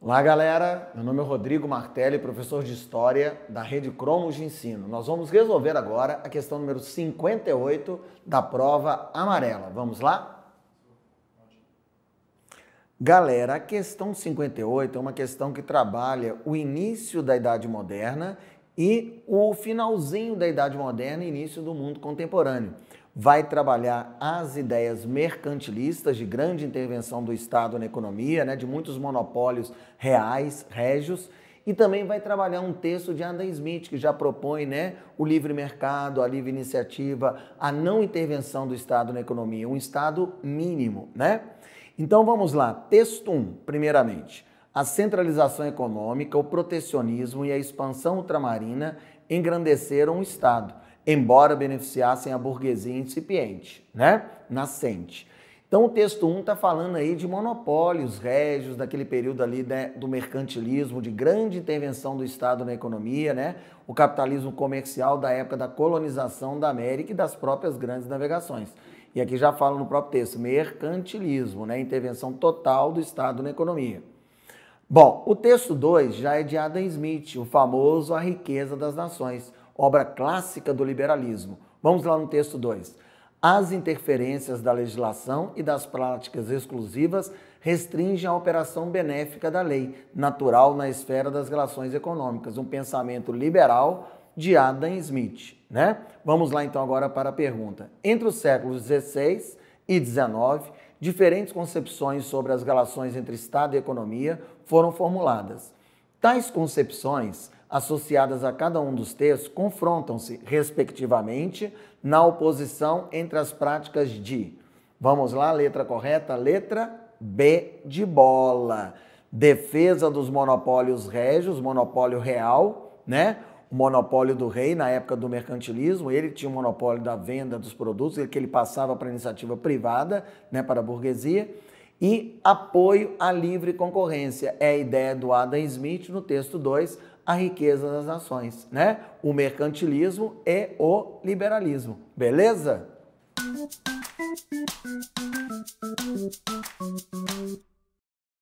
Olá, galera. Meu nome é Rodrigo Martelli, professor de História da Rede Cromos de Ensino. Nós vamos resolver agora a questão número 58 da prova amarela. Vamos lá? Galera, a questão 58 é uma questão que trabalha o início da Idade Moderna e o finalzinho da Idade Moderna e início do mundo contemporâneo vai trabalhar as ideias mercantilistas de grande intervenção do Estado na economia, né, de muitos monopólios reais, régios, e também vai trabalhar um texto de Adam Smith, que já propõe né, o livre mercado, a livre iniciativa, a não intervenção do Estado na economia, um Estado mínimo. Né? Então vamos lá, texto 1, um, primeiramente. A centralização econômica, o protecionismo e a expansão ultramarina engrandeceram o Estado embora beneficiassem a burguesia incipiente, né? nascente. Então o texto 1 está falando aí de monopólios régios, daquele período ali né, do mercantilismo, de grande intervenção do Estado na economia, né? o capitalismo comercial da época da colonização da América e das próprias grandes navegações. E aqui já fala no próprio texto, mercantilismo, né? intervenção total do Estado na economia. Bom, o texto 2 já é de Adam Smith, o famoso A Riqueza das Nações, obra clássica do liberalismo. Vamos lá no texto 2. As interferências da legislação e das práticas exclusivas restringem a operação benéfica da lei, natural na esfera das relações econômicas, um pensamento liberal de Adam Smith. Né? Vamos lá então agora para a pergunta. Entre os séculos XVI e XIX, diferentes concepções sobre as relações entre Estado e economia foram formuladas. Tais concepções associadas a cada um dos textos confrontam-se, respectivamente, na oposição entre as práticas de. Vamos lá, letra correta? Letra B de bola. Defesa dos monopólios régios, monopólio real, né? O monopólio do rei na época do mercantilismo, ele tinha o monopólio da venda dos produtos, que ele passava para iniciativa privada, né, para a burguesia e apoio à livre concorrência. É a ideia do Adam Smith no texto 2, a riqueza das nações, né? O mercantilismo e o liberalismo, beleza?